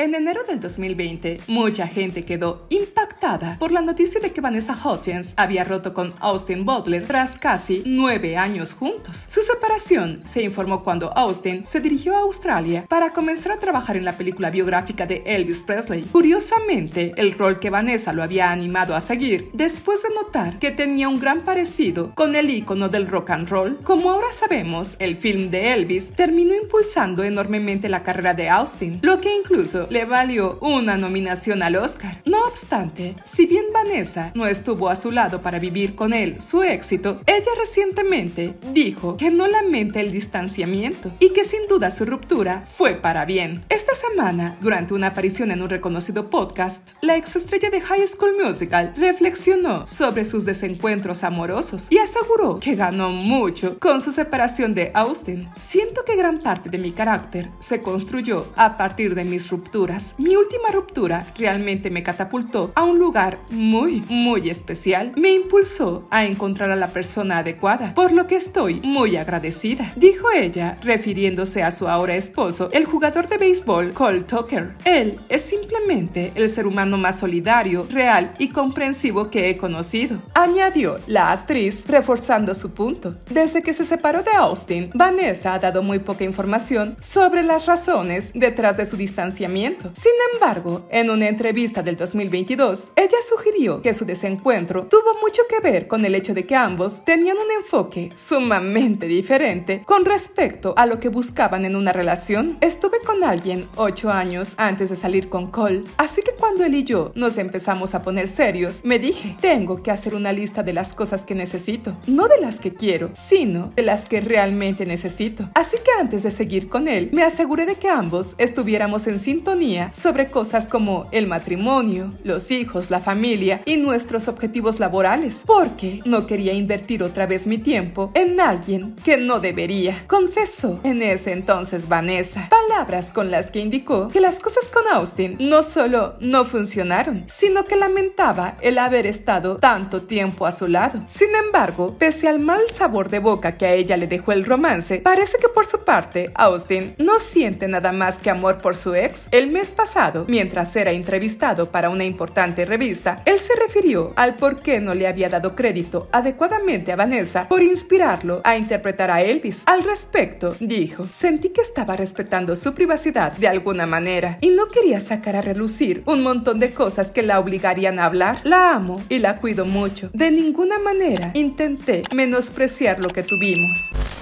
En enero del 2020, mucha gente quedó impactada por la noticia de que Vanessa Hutchins había roto con Austin Butler tras casi nueve años juntos. Su separación se informó cuando Austin se dirigió a Australia para comenzar a trabajar en la película biográfica de Elvis Presley. Curiosamente, el rol que Vanessa lo había animado a seguir después de notar que tenía un gran parecido con el ícono del rock and roll. Como ahora sabemos, el film de Elvis terminó impulsando enormemente la carrera de Austin, lo que incluso le valió una nominación al Oscar. No obstante, si bien Vanessa no estuvo a su lado para vivir con él su éxito, ella recientemente dijo que no lamenta el distanciamiento y que sin duda su ruptura fue para bien. Esta semana, durante una aparición en un reconocido podcast, la ex estrella de High School Musical reflexionó sobre sus desencuentros amorosos y aseguró que ganó mucho con su separación de Austin. Siento que gran parte de mi carácter se construyó a partir de mis rupturas mi última ruptura realmente me catapultó a un lugar muy, muy especial. Me impulsó a encontrar a la persona adecuada, por lo que estoy muy agradecida, dijo ella, refiriéndose a su ahora esposo, el jugador de béisbol Cole Tucker. Él es simplemente el ser humano más solidario, real y comprensivo que he conocido, añadió la actriz, reforzando su punto. Desde que se separó de Austin, Vanessa ha dado muy poca información sobre las razones detrás de su distanciamiento sin embargo, en una entrevista del 2022, ella sugirió que su desencuentro tuvo mucho que ver con el hecho de que ambos tenían un enfoque sumamente diferente con respecto a lo que buscaban en una relación. Estuve con alguien ocho años antes de salir con Cole, así que cuando él y yo nos empezamos a poner serios, me dije, tengo que hacer una lista de las cosas que necesito, no de las que quiero, sino de las que realmente necesito. Así que antes de seguir con él, me aseguré de que ambos estuviéramos en sintonía sobre cosas como el matrimonio, los hijos, la familia y nuestros objetivos laborales, porque no quería invertir otra vez mi tiempo en alguien que no debería, confesó en ese entonces Vanessa. Palabras con las que indicó que las cosas con Austin no solo no funcionaron, sino que lamentaba el haber estado tanto tiempo a su lado. Sin embargo, pese al mal sabor de boca que a ella le dejó el romance, parece que por su parte, Austin no siente nada más que amor por su ex. El mes pasado, mientras era entrevistado para una importante revista, él se refirió al por qué no le había dado crédito adecuadamente a Vanessa por inspirarlo a interpretar a Elvis. Al respecto, dijo, sentí que estaba respetando su privacidad de alguna manera y no quería sacar a relucir un montón de cosas que la obligarían a hablar. La amo y la cuido mucho. De ninguna manera intenté menospreciar lo que tuvimos.